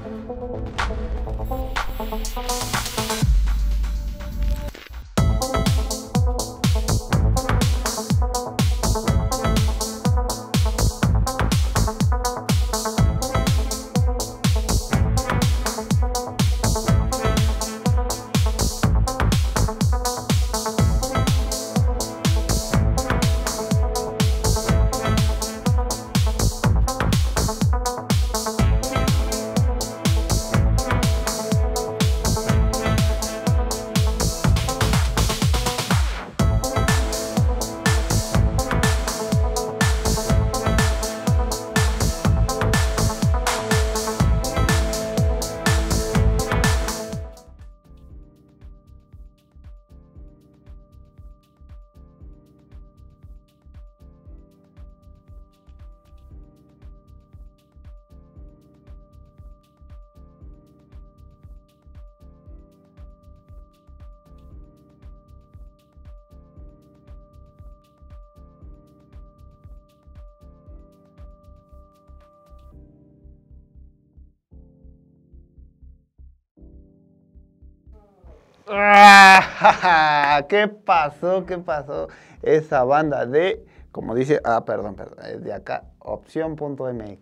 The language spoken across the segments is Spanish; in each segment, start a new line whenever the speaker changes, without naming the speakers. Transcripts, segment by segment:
Thank you. ¡Ah! ¿Qué pasó? ¿Qué pasó? Esa banda de, como dice, ah, perdón, perdón, es de acá, opción.mx.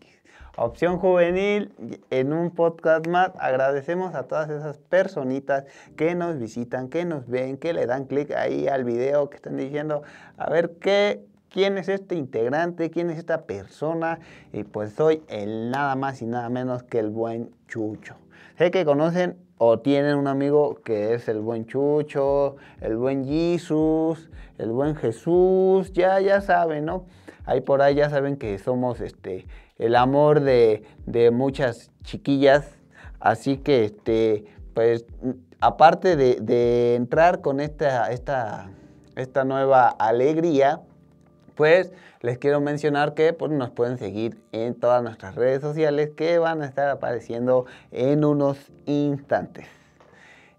Opción Juvenil en un podcast más. Agradecemos a todas esas personitas que nos visitan, que nos ven, que le dan clic ahí al video, que están diciendo, a ver qué, quién es este integrante, quién es esta persona. Y pues soy el nada más y nada menos que el buen Chucho. Sé que conocen o tienen un amigo que es el buen Chucho, el buen Jesus, el buen Jesús, ya, ya saben, ¿no? Ahí por ahí ya saben que somos este, el amor de, de muchas chiquillas. Así que, este, pues, aparte de, de entrar con esta, esta, esta nueva alegría, pues les quiero mencionar que pues, nos pueden seguir en todas nuestras redes sociales que van a estar apareciendo en unos instantes.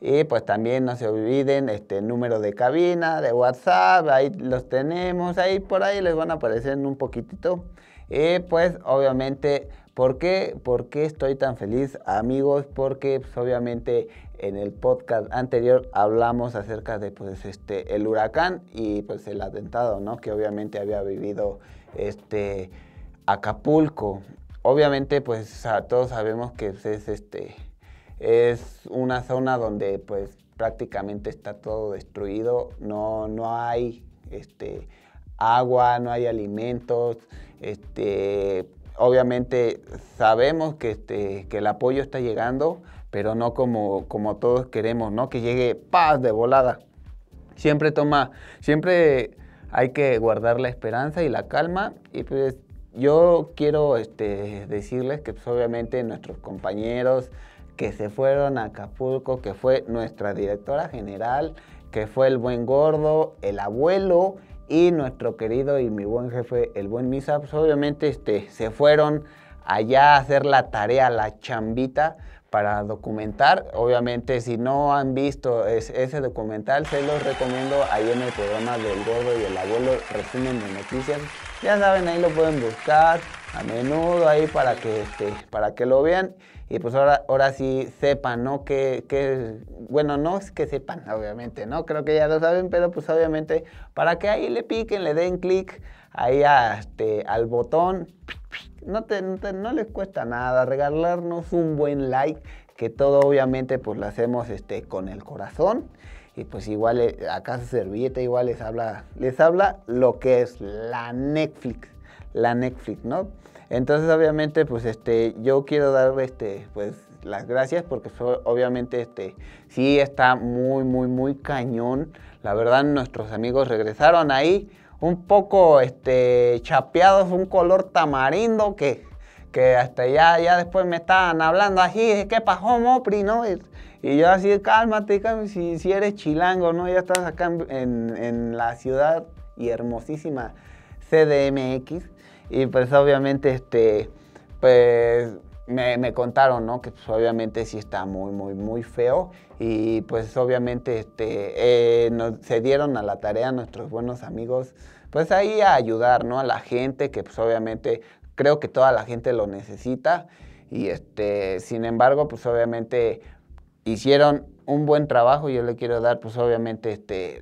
Y pues también no se olviden este número de cabina, de WhatsApp, ahí los tenemos, ahí por ahí les van a aparecer en un poquitito. Y pues obviamente, ¿por qué? ¿Por qué estoy tan feliz amigos? Porque pues, obviamente en el podcast anterior hablamos acerca de pues este el huracán y pues el atentado, ¿no? Que obviamente había vivido este Acapulco. Obviamente pues todos sabemos que pues, es este es una zona donde pues prácticamente está todo destruido, no no hay este agua, no hay alimentos, este obviamente sabemos que este, que el apoyo está llegando pero no como, como todos queremos, ¿no? Que llegue paz de volada. Siempre toma, siempre hay que guardar la esperanza y la calma y pues yo quiero este, decirles que pues, obviamente nuestros compañeros que se fueron a Acapulco, que fue nuestra directora general, que fue el buen gordo, el abuelo y nuestro querido y mi buen jefe, el buen Misa, pues, obviamente este, se fueron allá a hacer la tarea, la chambita, para documentar. Obviamente, si no han visto ese documental, se los recomiendo ahí en el programa del gordo y el abuelo, resumen de noticias. Ya saben, ahí lo pueden buscar a menudo ahí para que, este, para que lo vean. Y pues ahora, ahora sí sepan, ¿no? Que, que, bueno, no es que sepan, obviamente, ¿no? Creo que ya lo saben, pero pues obviamente para que ahí le piquen, le den clic ahí este, al botón no, les cuesta nada regalarnos un buen like, que todo obviamente pues lo hacemos este, con el corazón. Y pues igual eh, acá su servilleta igual les habla, les habla lo que es la Netflix, la Netflix, ¿no? Entonces obviamente pues este, yo quiero dar este, pues las gracias porque obviamente este, sí está muy, muy, muy cañón. La verdad nuestros amigos regresaron ahí un poco este, chapeados, un color tamarindo que, que hasta ya, ya después me estaban hablando así, ¿qué pasó, Mopri? ¿no? Y, yo así, cálmate, si, eres chilango, ¿no? Ya estás acá en, la ciudad y hermosísima CDMX. Y pues obviamente, este, pues me, contaron, Que pues, obviamente sí está muy, muy, muy feo. Y pues obviamente este, eh, se dieron a la tarea nuestros buenos amigos, pues ahí a ayudar, A la gente, que pues obviamente creo que toda la gente lo necesita. Y este, sin embargo, pues obviamente hicieron un buen trabajo. Yo le quiero dar, pues obviamente, este,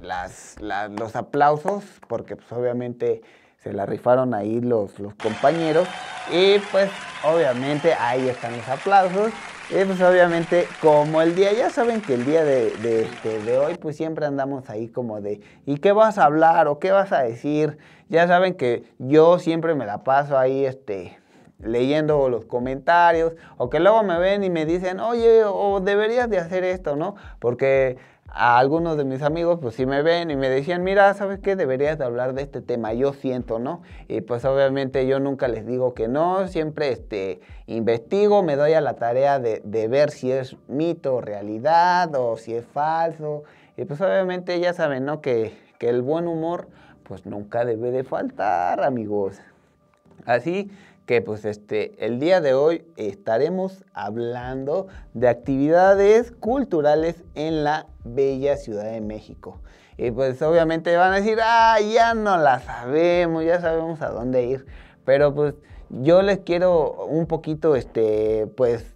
los aplausos, porque pues obviamente se la rifaron ahí los, los compañeros. Y pues obviamente ahí están los aplausos. Y pues obviamente como el día, ya saben que el día de, este, de, hoy pues siempre andamos ahí como de, ¿y qué vas a hablar o qué vas a decir? Ya saben que yo siempre me la paso ahí este leyendo los comentarios o que luego me ven y me dicen, oye, o deberías de hacer esto, ¿no? Porque a algunos de mis amigos, pues sí me ven y me decían, mira, ¿sabes qué? Deberías de hablar de este tema, yo siento, ¿no? Y pues obviamente yo nunca les digo que no, siempre este, investigo, me doy a la tarea de, ver si es mito realidad o si es falso. Y pues obviamente ya saben, ¿no? Que, que el buen humor pues nunca debe de faltar, amigos. Así que pues este, el día de hoy estaremos hablando de actividades culturales en la bella Ciudad de México. Y pues obviamente van a decir, ah, ya no la sabemos, ya sabemos a dónde ir. Pero pues yo les quiero un poquito, este, pues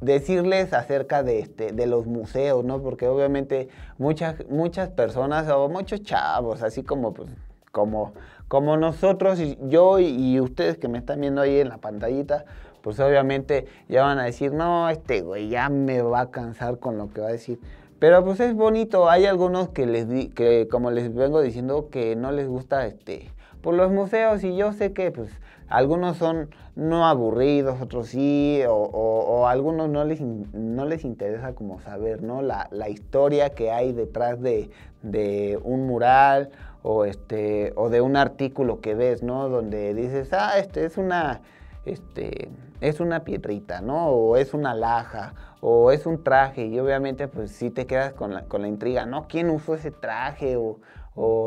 decirles acerca de, este, de los museos, ¿no? Porque obviamente muchas, muchas personas o muchos chavos, así como, pues, como como nosotros, yo y ustedes que me están viendo ahí en la pantallita, pues obviamente ya van a decir, no, este güey ya me va a cansar con lo que va a decir. Pero pues es bonito, hay algunos que les que como les vengo diciendo que no les gusta este por pues, los museos y yo sé que pues algunos son no aburridos, otros sí, o, algunos no les, no les interesa como saber, ¿no? La, historia que hay detrás de, de un mural o, este, o de un artículo que ves, ¿no? Donde dices, ah, este es una, este, es una piedrita, ¿no? O es una laja, o es un traje, y obviamente pues sí te quedas con la, con la intriga, ¿no? ¿Quién usó ese traje? O,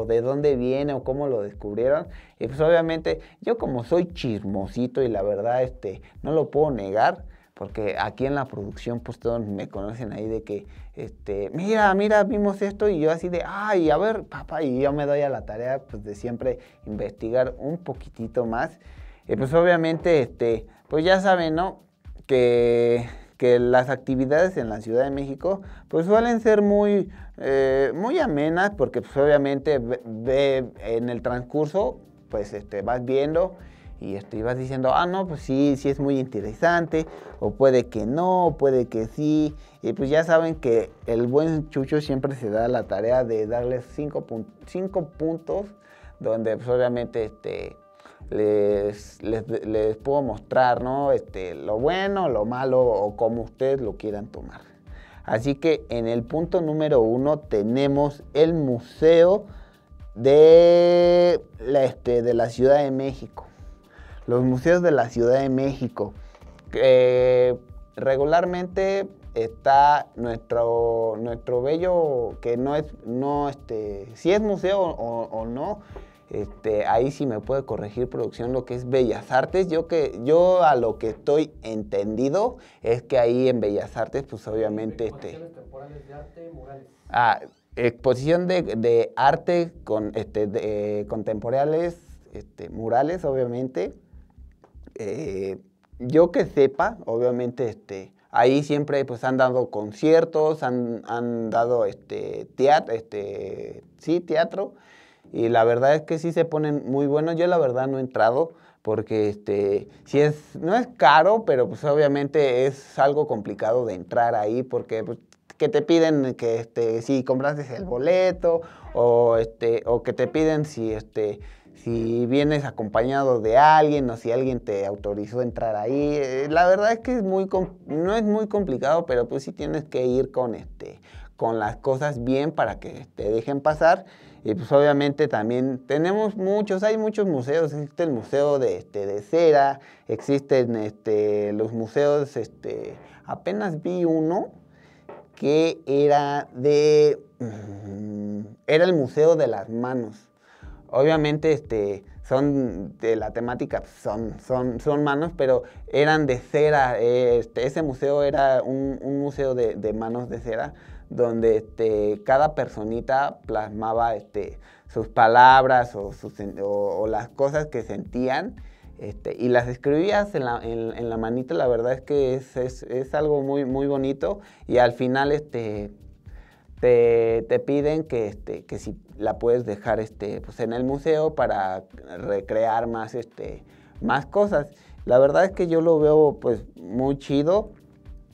de dónde viene o cómo lo descubrieron. Y pues obviamente yo como soy chismosito y la verdad este, no lo puedo negar, porque aquí en la producción, pues todos me conocen ahí de que, este, mira, mira, vimos esto y yo así de, ay, a ver, papá, y yo me doy a la tarea pues, de siempre investigar un poquitito más. Y pues obviamente, este, pues ya saben, ¿no? Que, que las actividades en la Ciudad de México pues suelen ser muy, eh, muy amenas porque pues obviamente en el transcurso pues este, vas viendo y vas diciendo, ah, no, pues sí, sí es muy interesante, o puede que no, puede que sí, y pues ya saben que el buen Chucho siempre se da la tarea de darles cinco, puntos, donde pues, obviamente este, les, les, puedo mostrar, ¿no? Este, lo bueno, lo malo, o como ustedes lo quieran tomar. Así que en el punto número uno tenemos el museo de este, de la Ciudad de México los museos de la Ciudad de México. Eh, regularmente está nuestro, nuestro bello, que no es, no, este, si es museo o, no, este, ahí sí me puede corregir producción lo que es Bellas Artes. Yo, que, yo a lo que estoy entendido es que ahí en Bellas Artes, pues obviamente... este, temporales de arte, murales. Ah, exposición de, arte con, este, de, este, murales, obviamente. Eh, yo que sepa, obviamente, este, ahí siempre pues han dado conciertos, han, dado este, teatro, este, sí, teatro, y la verdad es que sí se ponen muy buenos. Yo la verdad no he entrado porque este, si es, no es caro, pero pues obviamente es algo complicado de entrar ahí porque pues, te piden que este, si compraste el boleto o, este, o que te piden si este, si vienes acompañado de alguien o si alguien te autorizó entrar ahí. Eh, la verdad es que es muy no es muy complicado, pero pues sí tienes que ir con este con las cosas bien para que te dejen pasar. Y pues obviamente también tenemos muchos, hay muchos museos, existe el museo de, este, de cera, existen este, los museos, este, apenas vi uno que era de, mm, era el museo de las manos obviamente este, son de la temática, pues, son, son, son manos, pero eran de cera. Este, ese museo era un, museo de, manos de cera, donde este, cada personita plasmaba este, sus palabras o, o, las cosas que sentían. Este, y las escribías en la, la, manita, la verdad es que es, algo muy, muy bonito y al final este, te, piden que, este, que si la puedes dejar este, pues en el museo para recrear más, este, más cosas. La verdad es que yo lo veo pues muy chido,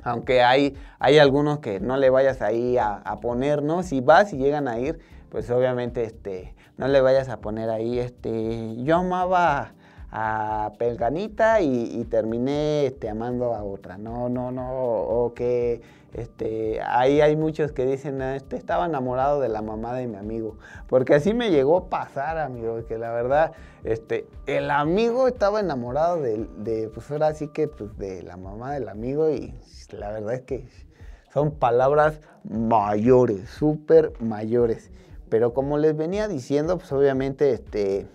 aunque hay, hay algunos que no le vayas ahí a, poner, ¿no? Si vas y llegan a ir, pues obviamente este, no le vayas a poner ahí, este, yo amaba a Pelganita y, terminé este, amando a otra. No, no, no. O que este, ahí hay muchos que dicen, ah, este estaba enamorado de la mamá de mi amigo, porque así me llegó a pasar, amigo, que la verdad, este, el amigo estaba enamorado de, de pues, que, pues, de la mamá del amigo y la verdad es que son palabras mayores, súper mayores. Pero como les venía diciendo, pues obviamente, este,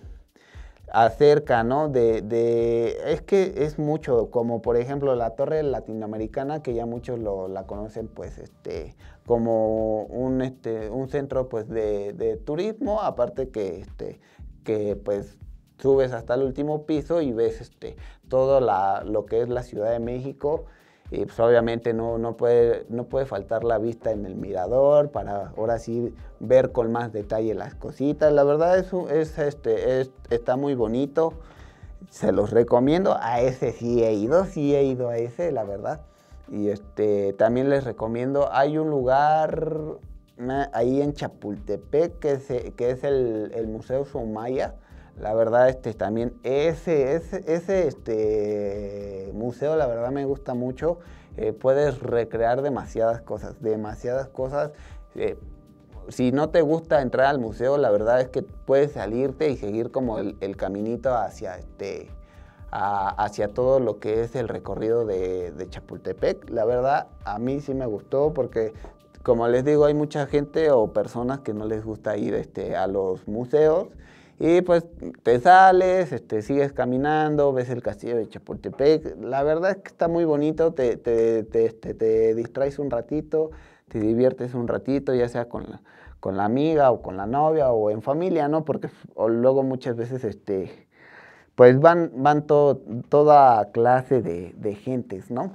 acerca, ¿no? De, es que es mucho, como por ejemplo la torre latinoamericana, que ya muchos la conocen, pues, este, como un, este, centro, pues, de, turismo, aparte que, este, que, pues, subes hasta el último piso y ves, este, todo lo que es la Ciudad de México, y pues obviamente no, puede, no puede faltar la vista en el mirador para ahora sí ver con más detalle las cositas. La verdad es, es, este, está muy bonito, se los recomiendo. A ese sí he ido, sí he ido a ese, la verdad. Y este, también les recomiendo, hay un lugar ah, ahí en Chapultepec que es, que es el, el Museo Sumaya la verdad, este, también ese, ese, este, museo, la verdad me gusta mucho. Eh, puedes recrear demasiadas cosas, demasiadas cosas. Eh, si no te gusta entrar al museo, la verdad es que puedes salirte y seguir como el, caminito hacia, este, hacia todo lo que es el recorrido de, de Chapultepec. La verdad, a mí sí me gustó porque como les digo, hay mucha gente o personas que no les gusta ir este, a los museos y pues te sales, este, sigues caminando, ves el castillo de Chapultepec. La verdad es que está muy bonito, este, te, distraes un ratito, te diviertes un ratito, ya sea con la, con la amiga o con la novia o en familia, ¿no? Porque luego muchas veces este, pues van, van toda clase de, gentes, ¿no?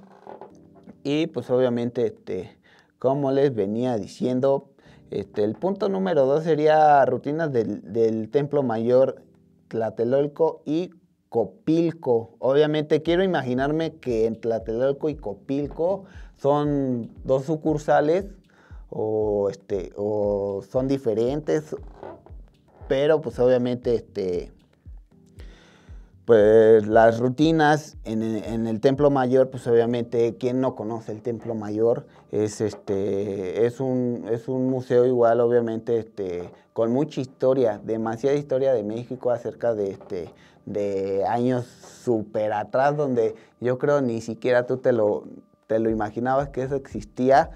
Y pues obviamente, este, como les venía diciendo, este, el punto número dos sería rutinas del, Templo Mayor Tlatelolco y Copilco. Obviamente quiero imaginarme que en Tlatelolco y Copilco son dos sucursales o, este, o son diferentes, pero pues obviamente este, pues las rutinas en, el Templo Mayor, pues obviamente quien no conoce el Templo Mayor es este es un, es un museo igual obviamente este con mucha historia, demasiada historia de México acerca de este de años súper atrás donde yo creo ni siquiera tú te lo lo imaginabas que eso existía.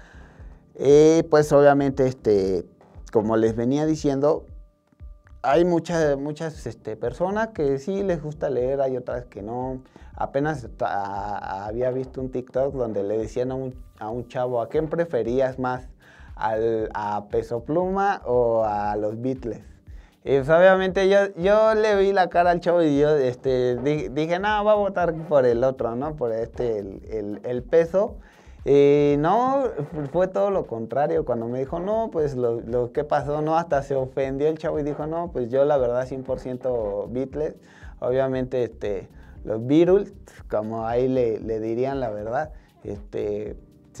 Eh, pues obviamente este como les venía diciendo, hay muchas, muchas este, personas que sí les gusta leer, hay otras que no. Apenas había visto un TikTok donde le decían a un, a un chavo, ¿a quién preferías más? Al, ¿A Peso Pluma o a los Beatles? Y pues, obviamente yo, yo le vi la cara al chavo y yo este, dije, no, va a votar por el otro, ¿no? Por este, el, el, el peso. Y no, fue todo lo contrario. Cuando me dijo, no, pues lo, que pasó, no, hasta se ofendió el chavo y dijo, no, pues yo la verdad 100% Beatles. Obviamente, este, los Beatles, como ahí le, le dirían la verdad, este,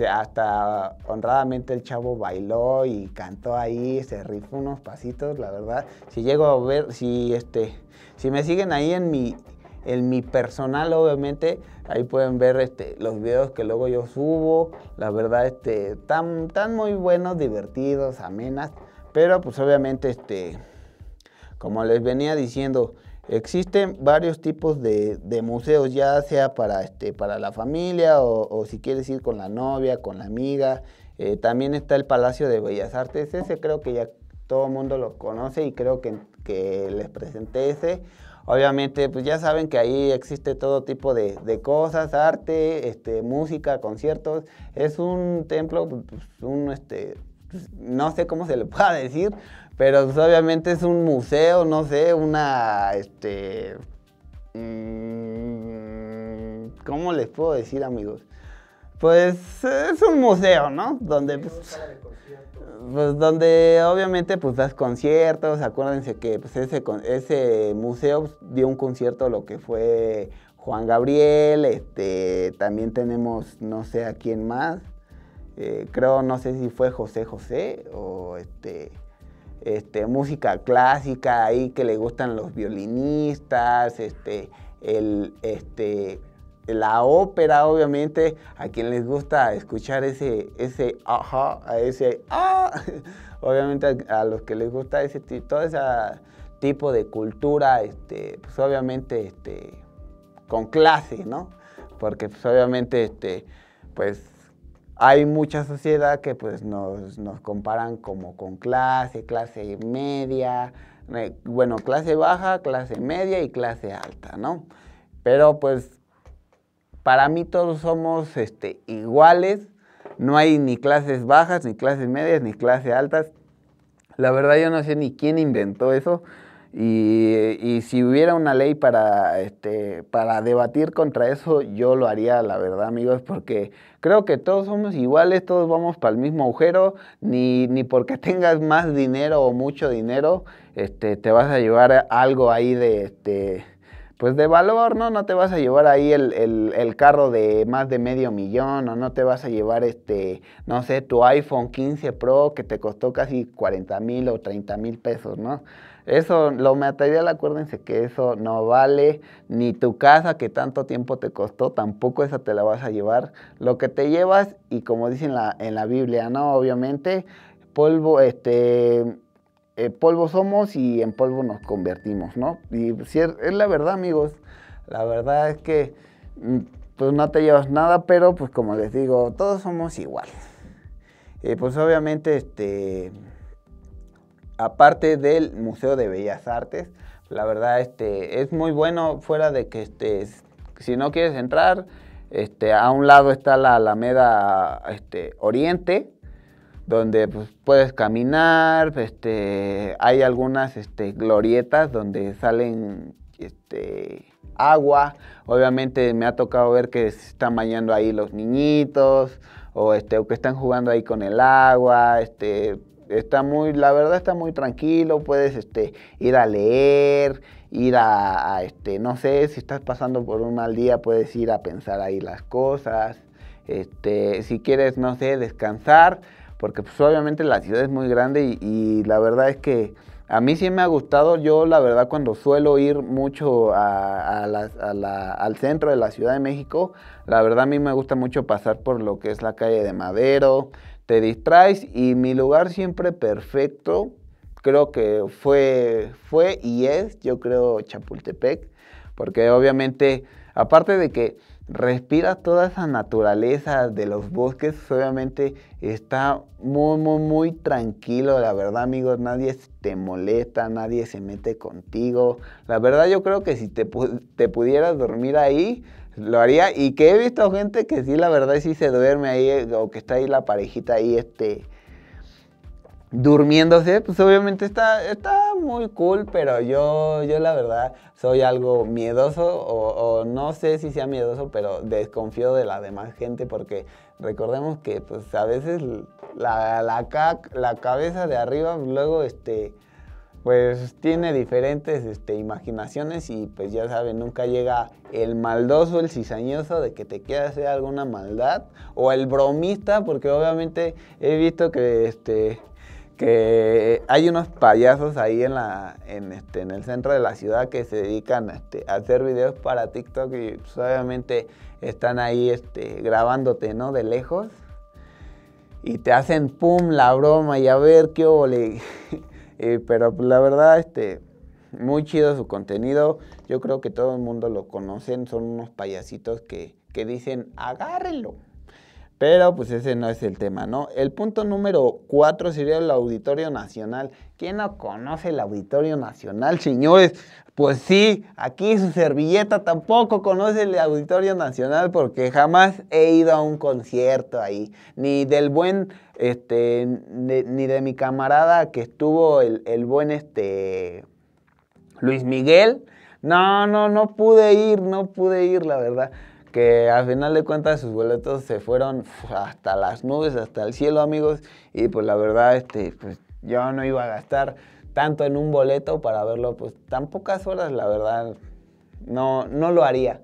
hasta honradamente el chavo bailó y cantó ahí, se rifó unos pasitos, la verdad. Si llego a ver, si este, si me siguen ahí en mi en mi personal, obviamente, ahí pueden ver este, los videos que luego yo subo. La verdad, este, tan, muy buenos, divertidos, amenas. Pero pues obviamente, este, como les venía diciendo, existen varios tipos de, museos, ya sea para, este, la familia o, si quieres ir con la novia, con la amiga. Eh, también está el Palacio de Bellas Artes, ese creo que ya todo el mundo lo conoce y creo que, que les presenté ese. Obviamente, pues ya saben que ahí existe todo tipo de, cosas, arte, este, música, conciertos. Es un templo, pues, pues, un, este, pues, no sé cómo se le pueda decir, pero obviamente es un museo, no sé, una, este, mm, ¿cómo les puedo decir, amigos? Pues es un museo, ¿no? Donde pues, pues, donde obviamente pues das conciertos, acuérdense que pues ese, museo pues, dio un concierto lo que fue Juan Gabriel, este, también tenemos no sé a quién más, eh, creo no sé si fue José José o este, este, música clásica ahí que le gustan los violinistas, este, el, este, la ópera, obviamente, a quien les gusta escuchar ese, ese ajá, ese ah, obviamente a, los que les gusta ese todo ese tipo de cultura, este, pues obviamente este, con clase, ¿no? Porque pues obviamente este, pues hay mucha sociedad que pues nos, nos comparan como con clase, clase media, eh, bueno, clase baja, clase media y clase alta, ¿no? Pero pues para mí todos somos este, iguales, no hay ni clases bajas, ni clases medias, ni clases altas. La verdad yo no sé ni quién inventó eso. Y, si hubiera una ley para, este, para debatir contra eso, yo lo haría, la verdad, amigos, porque creo que todos somos iguales, todos vamos para el mismo agujero, ni, ni porque tengas más dinero o mucho dinero, este, te vas a llevar algo ahí de, este, pues de valor, ¿no? No te vas a llevar ahí el, carro de más de medio millón o no te vas a llevar este, no sé, tu iPhone 15 Pro que te costó casi 40 mil o 30 mil pesos, ¿no? Eso, lo material, acuérdense que eso no vale, ni tu casa que tanto tiempo te costó, tampoco esa te la vas a llevar. Lo que te llevas, y como dicen la, en la Biblia, ¿no? Obviamente, polvo, este eh, polvo somos y en polvo nos convertimos, ¿no? Y es, la verdad, amigos. La verdad es que mm, pues no te llevas nada, pero pues como les digo, todos somos iguales. Eh, pues obviamente, este, aparte del Museo de Bellas Artes, la verdad este, es muy bueno fuera de que este, si no quieres entrar, este, a un lado está la Alameda este, Oriente, donde pues, puedes caminar, este, hay algunas este, glorietas donde salen este, agua. Obviamente me ha tocado ver que se están bañando ahí los niñitos o, que están jugando ahí con el agua. está muy, la verdad está muy tranquilo, puedes ir a leer, ir a, no sé, si estás pasando por un mal día, puedes ir a pensar ahí las cosas. si quieres, no sé, descansar, porque pues, obviamente la ciudad es muy grande y, la verdad es que a mí sí me ha gustado, yo la verdad cuando suelo ir mucho al centro de la Ciudad de México, la verdad a mí me gusta mucho pasar por lo que es la calle de Madero, te distraes y mi lugar siempre perfecto creo que fue, fue y es, yo creo, Chapultepec, porque obviamente, aparte de que respira toda esa naturaleza de los bosques. Obviamente está muy, muy, muy tranquilo. La verdad, amigos, nadie te molesta, nadie se mete contigo. La verdad, yo creo que si te, te pudieras dormir ahí, lo haría. Y que he visto gente que sí, la verdad, sí se duerme ahí eh, o que está ahí la parejita ahí, este durmiéndose, pues obviamente está, está muy cool, pero yo, yo la verdad soy algo miedoso o, no sé si sea miedoso, pero desconfío de la demás gente porque recordemos que pues, a veces la, la, la cabeza de arriba luego este pues tiene diferentes este, imaginaciones y pues ya saben, nunca llega el maldoso, el cizañoso de que te quiera hacer alguna maldad o el bromista, porque obviamente he visto que este, que hay unos payasos ahí en, la, en, este, en el centro de la ciudad que se dedican este, a hacer videos para TikTok y pues, obviamente están ahí este, grabándote, ¿no? De lejos. Y te hacen pum la broma y a ver qué ole. Eh, pero pues, la verdad, este, muy chido su contenido. Yo creo que todo el mundo lo conoce. Son unos payasitos que, que dicen, agárrelo pero pues ese no es el tema, ¿no? El punto número cuatro sería el Auditorio Nacional. ¿Quién no conoce el Auditorio Nacional, señores? Pues sí, aquí su servilleta tampoco conoce el Auditorio Nacional porque jamás he ido a un concierto ahí, ni del buen, este, ni, de mi camarada que estuvo el, el buen, este, Luis Miguel. No, no, no pude ir, no pude ir, la verdad que al final de cuentas sus boletos se fueron hasta las nubes, hasta el cielo, amigos. Y pues la verdad, este, pues yo no iba a gastar tanto en un boleto para verlo, pues tan pocas horas, la verdad, no, no lo haría.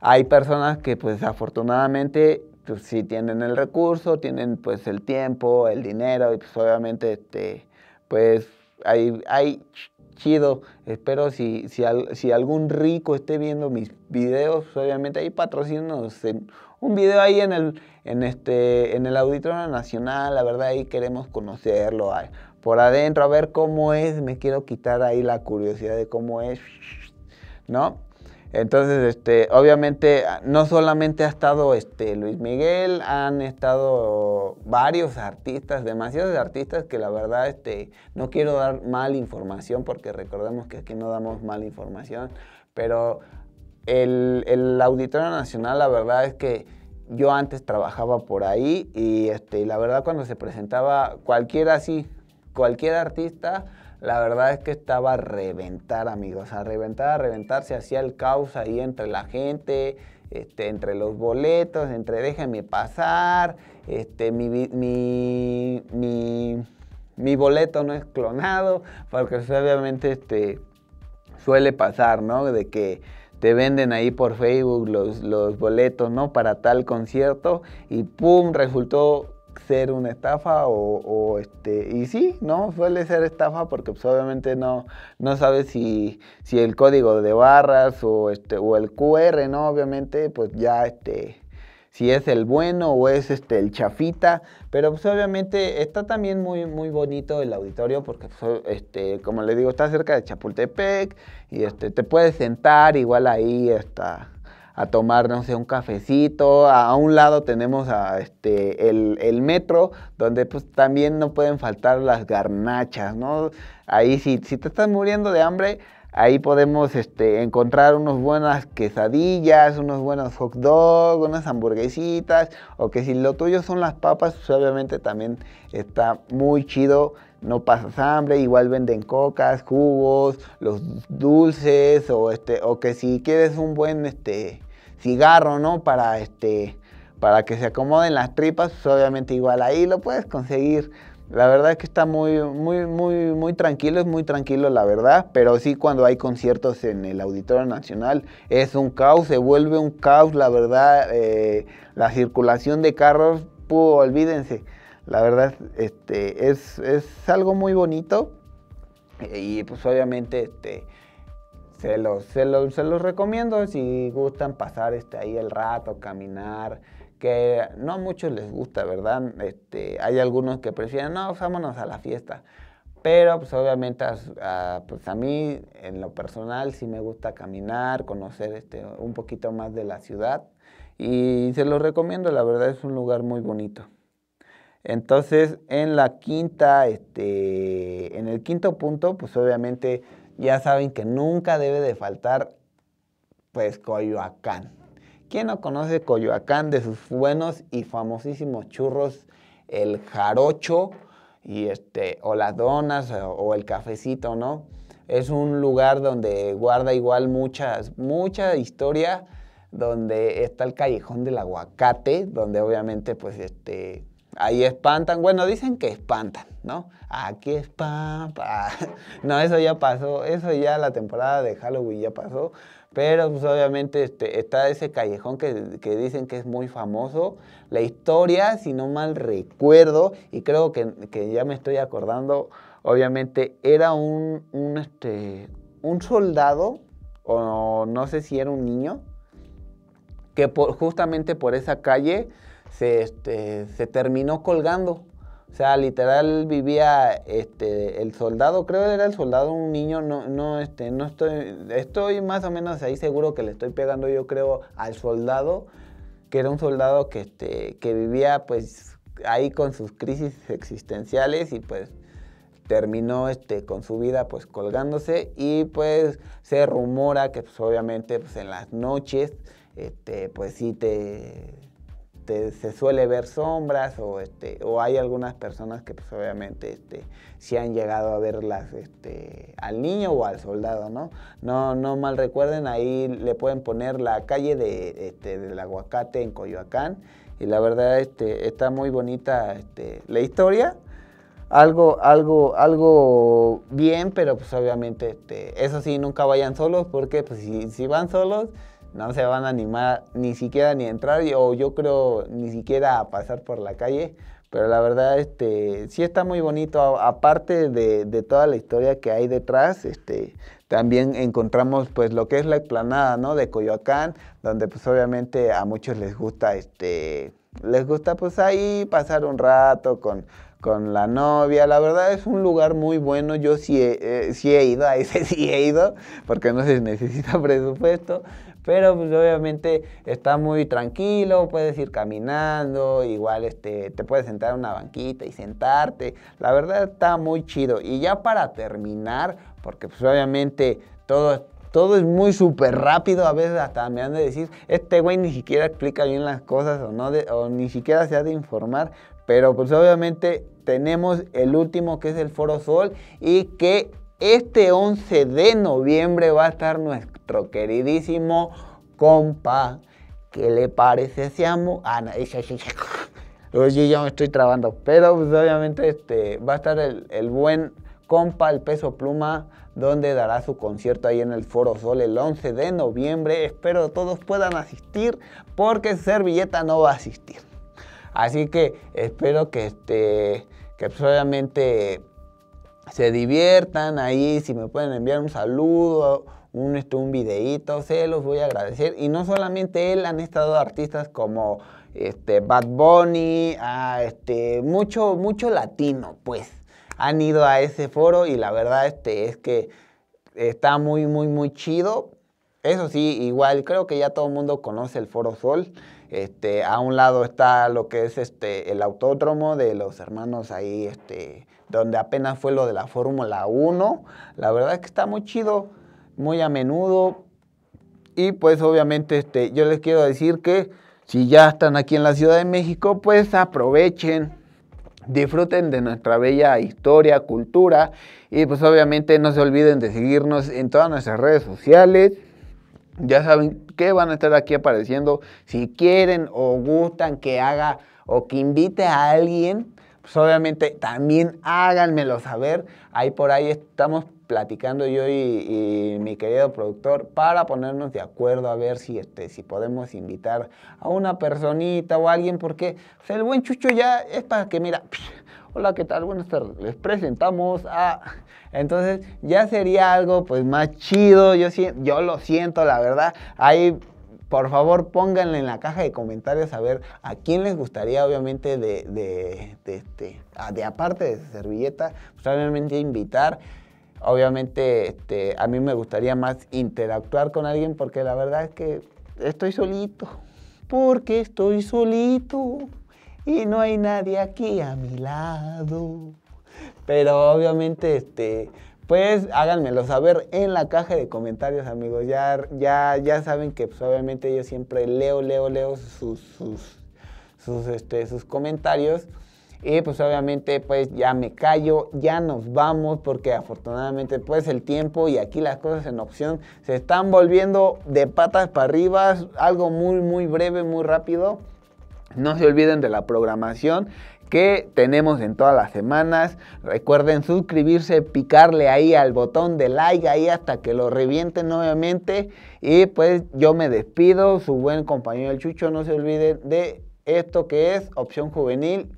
Hay personas que pues afortunadamente pues tienen el recurso, tienen pues el tiempo, el dinero y pues obviamente este, pues hay, hay chido. Espero si, si, algún rico esté viendo mis videos, obviamente ahí en un video ahí en el, en este, en el Auditorio Nacional, la verdad ahí queremos conocerlo por adentro, a ver cómo es, me quiero quitar ahí la curiosidad de cómo es, ¿no? Entonces, este, obviamente, no solamente ha estado este, Luis Miguel, han estado varios artistas, demasiados artistas que la verdad este, no quiero dar mal información porque recordemos que aquí no damos mala información, pero el, Auditorio Nacional la verdad es que yo antes trabajaba por ahí y este, la verdad cuando se presentaba cualquiera así, cualquier artista, la verdad es que estaba a reventar, amigos, a reventar, a reventar, se hacía el caos ahí entre la gente, este, entre los boletos, entre déjenme pasar, este, mi, mi, mi, mi boleto no es clonado, porque pues, obviamente este, suele pasar, ¿no? De que te venden ahí por Facebook los, los boletos, ¿no? Para tal concierto y ¡pum! Resultó ser una estafa o, este, y sí, ¿no? Suele ser estafa porque pues, obviamente no, no sabes si, si el código de barras o, este, o el QR, ¿no? Obviamente, pues ya este, si es el bueno o es este el chafita, pero pues obviamente está también muy muy bonito el auditorio porque pues, este como le digo está cerca de Chapultepec y este te puedes sentar igual ahí está a tomar, no sé, un cafecito. A un lado tenemos a, este, el, metro, donde pues también no pueden faltar las garnachas, ¿no? Ahí si, si te estás muriendo de hambre, ahí podemos este, encontrar unas buenas quesadillas, unos buenos hot dogs, unas hamburguesitas, o que si lo tuyo son las papas, pues obviamente también está muy chido no pasas hambre, igual venden cocas, jugos, los dulces o este o que si quieres un buen este cigarro, ¿no? Para este para que se acomoden las tripas, pues, obviamente igual ahí lo puedes conseguir. La verdad es que está muy muy muy muy tranquilo, es muy tranquilo la verdad, pero sí cuando hay conciertos en el Auditorio Nacional es un caos, se vuelve un caos, la verdad, eh, la circulación de carros, pues olvídense la verdad, este, es, algo muy bonito y pues obviamente este, se, los, se, recomiendo si gustan pasar este, ahí el rato, caminar, que no a muchos les gusta, ¿verdad? Este, hay algunos que prefieren, no, pues, vámonos a la fiesta. Pero pues obviamente a, pues a mí en lo personal sí me gusta caminar, conocer este, un poquito más de la ciudad y se los recomiendo, la verdad es un lugar muy bonito. Entonces, en la quinta, este, en el quinto punto, pues obviamente ya saben que nunca debe de faltar, pues, Coyoacán. ¿Quién no conoce Coyoacán de sus buenos y famosísimos churros, el jarocho y este, o las donas o, el cafecito, ¿no? Es un lugar donde guarda igual muchas, mucha historia, donde está el callejón del aguacate, donde obviamente, pues, este Ahí espantan, bueno, dicen que espantan, ¿no? Aquí espantan. No, eso ya pasó, eso ya la temporada de Halloween ya pasó, pero pues obviamente este, está ese callejón que, dicen que es muy famoso. La historia, si no mal recuerdo, y creo que, ya me estoy acordando, obviamente era un, este, un, soldado, o no sé si era un niño, que justamente por esa calle se, este, se terminó colgando. O sea, literal vivía este, el soldado, creo que era el soldado, un niño, no, no, este, no estoy, estoy más o menos ahí seguro que le estoy pegando yo creo al soldado, que era un soldado que, este, que vivía pues ahí con sus crisis existenciales y pues terminó este, con su vida pues colgándose y pues se rumora que pues, obviamente pues en las noches este, pues sí te este, se suele ver sombras este, o, hay algunas personas que pues, obviamente este, han llegado a verlas este, al niño o al soldado, ¿no? mal recuerden, ahí le pueden poner la calle de, este, del aguacate en Coyoacán y la verdad está muy bonita la historia. Algo, algo, bien, pero pues obviamente, eso sí, nunca vayan solos, porque pues, si van solos, no se van a animar ni siquiera ni a entrar o yo creo ni siquiera a pasar por la calle. Pero la verdad, este, sí está muy bonito. Aparte de, toda la historia que hay detrás, este, también encontramos pues lo que es la explanada, ¿no? De Coyoacán, donde pues obviamente a muchos les gusta, este, les gusta pues ahí pasar un rato con, con la novia. La verdad es un lugar muy bueno. Yo sí he, eh, sí he ido, a ese sí he ido, porque no se necesita presupuesto. Pero pues obviamente está muy tranquilo, puedes ir caminando, igual este, te puedes sentar en una banquita y sentarte. La verdad está muy chido. Y ya para terminar, porque pues obviamente todo todo es muy súper rápido. A veces hasta me han de decir, este güey ni siquiera explica bien las cosas o, no o ni siquiera se ha de informar. Pero pues obviamente tenemos el último que es el Foro Sol y que este 11 de noviembre va a estar nuestro nuestro queridísimo compa. que le parece si amo? Ah, Yo me estoy trabando. Pero pues, obviamente este, va a estar el, buen compa, el peso pluma, donde dará su concierto ahí en el Foro Sol el 11 de noviembre. Espero todos puedan asistir porque Servilleta no va a asistir. Así que espero que, este, que pues, obviamente se diviertan ahí, si me pueden enviar un saludo un, videito, este, un videíto, se los voy a agradecer. Y no solamente él, han estado artistas como este, Bad Bunny, este, mucho, mucho latino, pues. Han ido a ese foro y la verdad este, es que está muy, muy, muy chido. Eso sí, igual creo que ya todo el mundo conoce el Foro Sol. Este, a un lado está lo que es este, el autódromo de los hermanos ahí, este, donde apenas fue lo de la Fórmula 1. La verdad es que está muy chido muy a menudo. Y pues obviamente este, yo les quiero decir que si ya están aquí en la Ciudad de México, pues aprovechen, disfruten de nuestra bella historia, cultura y pues obviamente no se olviden de seguirnos en todas nuestras redes sociales. Ya saben que van a estar aquí apareciendo. Si quieren o gustan que haga o que invite a alguien, pues obviamente también háganmelo saber. Ahí por ahí estamos platicando yo y, mi querido productor para ponernos de acuerdo a ver si, este, si podemos invitar a una personita o alguien, porque el buen Chucho ya es para que, mira, hola, ¿qué tal? Buenas tardes, les presentamos a... Entonces ya sería algo pues más chido, yo, yo lo siento, la verdad, ahí por favor pónganle en la caja de comentarios a ver a quién les gustaría, obviamente, de, de, de, este, ah, de, aparte de servilleta, pues obviamente invitar. Obviamente este, a mí me gustaría más interactuar con alguien porque la verdad es que estoy solito, porque estoy solito y no hay nadie aquí a mi lado. Pero obviamente este, pues háganmelo saber en la caja de comentarios, amigos. Ya, ya, ya saben que pues, obviamente yo siempre leo, leo, leo sus, sus, sus, este, sus comentarios. Y pues obviamente pues ya me callo, ya nos vamos porque afortunadamente pues el tiempo y aquí las cosas en opción se están volviendo de patas para arriba, algo muy muy breve, muy rápido. No se olviden de la programación que tenemos en todas las semanas. Recuerden suscribirse, picarle ahí al botón de like ahí hasta que lo revienten nuevamente. Y pues yo me despido, su buen compañero el Chucho, no se olviden de esto que es Opción Juvenil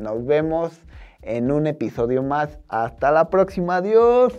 nos vemos en un episodio más. Hasta la próxima. Adiós.